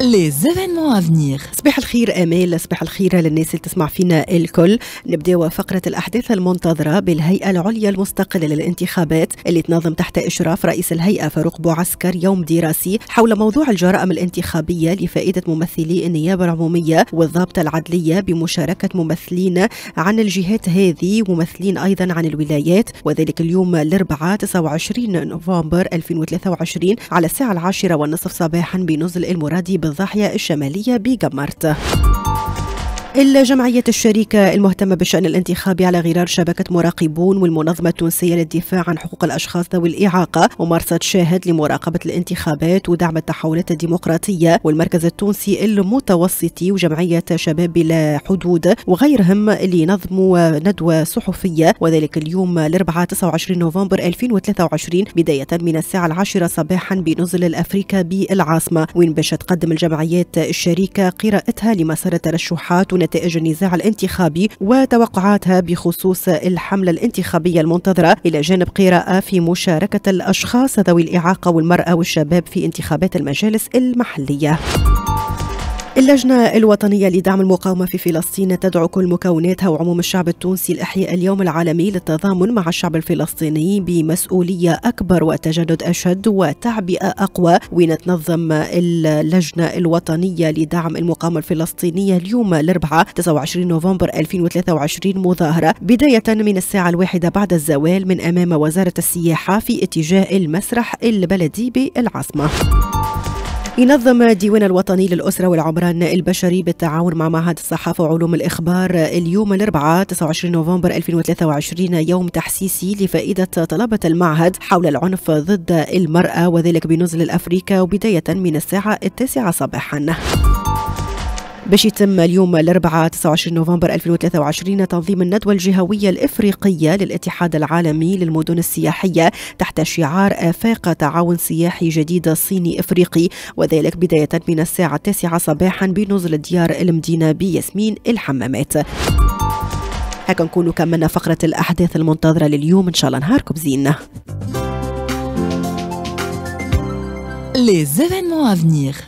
Les événements à venir. صباح الخير امال صباح الخير للناس اللي تسمع فينا الكل نبداو فقره الاحداث المنتظره بالهيئه العليا المستقله للانتخابات اللي تنظم تحت اشراف رئيس الهيئه فاروق بوعسكر يوم دراسي حول موضوع الجرائم الانتخابيه لفائده ممثلي النيابه العموميه والضابطه العدليه بمشاركه ممثلين عن الجهات هذه وممثلين ايضا عن الولايات وذلك اليوم الاربعاء 29 نوفمبر 2023 على الساعه العاشره والنصف صباحا بنزل المرادي الضاحية الشمالية بجمرت جمعية الشريكة المهتمة بالشأن الانتخابي على غرار شبكة مراقبون والمنظمة التونسية للدفاع عن حقوق الأشخاص ذوي الإعاقة ممارسة شاهد لمراقبة الانتخابات ودعم التحولات الديمقراطية والمركز التونسي المتوسطي وجمعية شباب بلا حدود وغيرهم اللي نظموا ندوة صحفية وذلك اليوم الأربعاء 29 نوفمبر 2023 بداية من الساعة العاشرة صباحا بنزل الأفريكا بالعاصمة وين باش تقدم الجمعيات الشريكة قراءتها لمسار الترشحات نتائج النزاع الانتخابي وتوقعاتها بخصوص الحملة الانتخابية المنتظرة إلى جانب قراءة في مشاركة الأشخاص ذوي الإعاقة والمرأة والشباب في انتخابات المجالس المحلية اللجنة الوطنية لدعم المقاومة في فلسطين تدعو كل مكوناتها وعموم الشعب التونسي لإحياء اليوم العالمي للتضامن مع الشعب الفلسطيني بمسؤولية أكبر وتجدد أشد وتعبئة أقوى ونتنظم اللجنة الوطنية لدعم المقاومة الفلسطينية اليوم الأربعاء 29 نوفمبر 2023 مظاهرة بداية من الساعة الواحدة بعد الزوال من أمام وزارة السياحة في اتجاه المسرح البلدي بالعاصمة. ينظم ديوان الوطني للأسرة والعمران البشري بالتعاون مع معهد الصحافة وعلوم الإخبار اليوم الأربعاء 29 نوفمبر 2023 يوم تحسيسي لفائدة طلبة المعهد حول العنف ضد المرأة وذلك بنزل أفريكا وبداية من الساعة التاسعة صباحاً باش يتم اليوم الاربعاء 29 نوفمبر 2023 تنظيم الندوه الجهويه الافريقيه للاتحاد العالمي للمدن السياحيه تحت شعار افاق تعاون سياحي جديد صيني افريقي وذلك بدايه من الساعه 9 صباحا بنزل ديار المدينه بياسمين الحمامات. هكا نكون كملنا فقره الاحداث المنتظره لليوم ان شاء الله نهاركم زين. Les événements à venir.